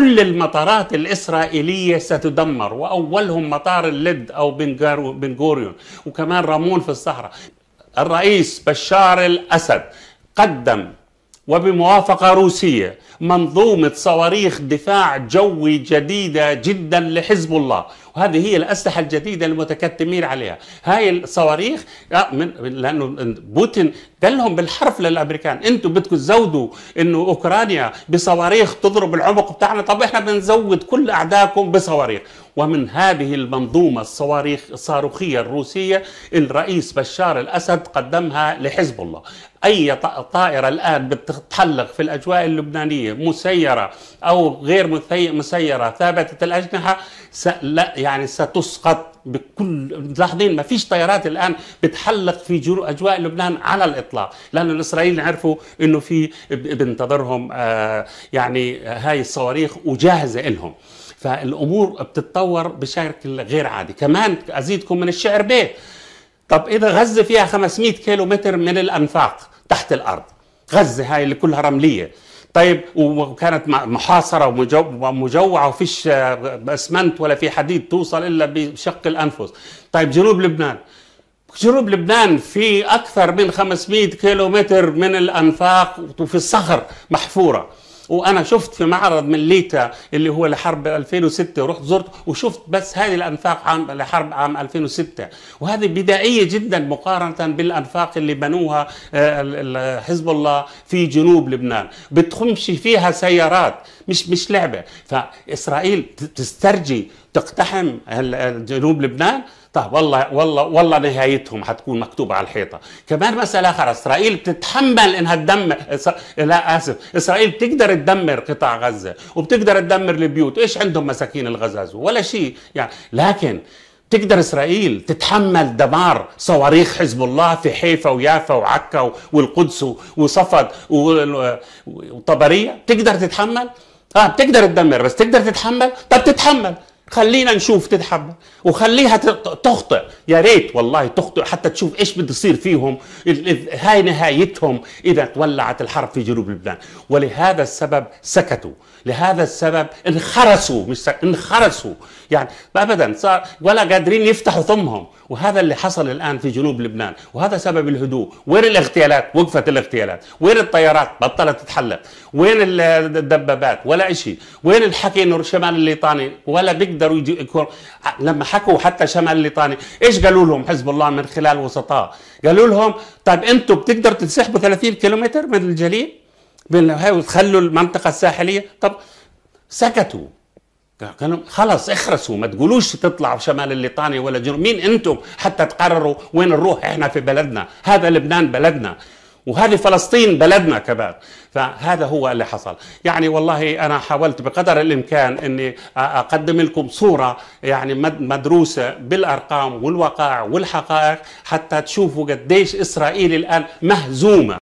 كل المطارات الإسرائيلية ستدمر وأولهم مطار اللد أو بنغوريون وكمان رمون في الصحراء الرئيس بشار الأسد قدم وبموافقة روسية منظومة صواريخ دفاع جوي جديدة جدا لحزب الله وهذه هي الأسلحة الجديدة المتكتمين عليها هاي الصواريخ آه، من لأنه بوتين لهم بالحرف للأمريكان أنتم بدكم تزودوا أنه أوكرانيا بصواريخ تضرب العمق بتاعنا طب إحنا بنزود كل أعدائكم بصواريخ ومن هذه المنظومة الصواريخ الصاروخية الروسية الرئيس بشار الأسد قدمها لحزب الله أي طائرة الآن بتتحلق في الأجواء اللبنانية مسيرة أو غير مسيرة ثابتة الأجنحة يعني ستسقط بكل ملاحظين ما فيش طيارات الان بتحلق في جرو... اجواء لبنان على الاطلاق لانه الاسرائيليين عرفوا انه في بنتظرهم آه، يعني هاي الصواريخ وجاهزه لهم فالامور بتتطور بشكل غير عادي كمان ازيدكم من الشعر بيه طب اذا غزه فيها 500 كيلو متر من الانفاق تحت الارض غزه هاي اللي كلها رمليه طيب وكانت محاصره ومجوعه وفيش آه، اسمنت ولا في حديد توصل الا بشق الانفس طيب جنوب لبنان جنوب لبنان في اكثر من 500 كيلومتر من الانفاق وفي الصخر محفوره وانا شفت في معرض من ليتا اللي هو لحرب 2006 رحت زرت وشفت بس هذه الانفاق عام لحرب عام 2006 وهذه بدائيه جدا مقارنه بالانفاق اللي بنوها آه، حزب الله في جنوب لبنان بتخمش فيها سيارات مش مش لعبه فاسرائيل تسترجي تقتحم جنوب لبنان طيب والله والله والله نهايتهم حتكون مكتوبه على الحيطه كمان مساله اخرى اسرائيل بتتحمل انها تدمر لا اسف اسرائيل بتقدر تدمر قطاع غزه وبتقدر تدمر البيوت ايش عندهم مساكين الغزاز ولا شيء يعني لكن تقدر اسرائيل تتحمل دمار صواريخ حزب الله في حيفا ويافا وعكا والقدس وصفد وطبريه تقدر تتحمل اه بتقدر تدمر بس تقدر تتحمل طب تتحمل خلينا نشوف تتحب وخليها تخطئ يا ريت والله تخطئ حتى تشوف ايش بده يصير فيهم هاي نهايتهم اذا تولعت الحرب في جنوب لبنان ولهذا السبب سكتوا لهذا السبب انخرسوا مش سك... انخرسوا يعني ابدا صار ولا قادرين يفتحوا فمهم وهذا اللي حصل الان في جنوب لبنان وهذا سبب الهدوء وين الاغتيالات وقفت الاغتيالات وين الطيارات بطلت تتحلق وين الدبابات ولا شيء وين الحكي انه شمال الليطاني ولا بيقدر يقدروا يجي يكون لما حكوا حتى شمال الليطاني ايش قالوا لهم حزب الله من خلال وسطاء قالوا لهم طيب انتم بتقدروا تنسحبوا 30 كيلومتر من الجليل من هاي وتخلوا المنطقه الساحليه طب سكتوا قالوا خلص اخرسوا ما تقولوش تطلعوا شمال الليطاني ولا جنوب مين انتم حتى تقرروا وين نروح احنا في بلدنا هذا لبنان بلدنا وهذه فلسطين بلدنا كمان فهذا هو اللي حصل يعني والله أنا حاولت بقدر الإمكان أني أقدم لكم صورة يعني مدروسة بالأرقام والوقائع والحقائق حتى تشوفوا قديش إسرائيل الآن مهزومة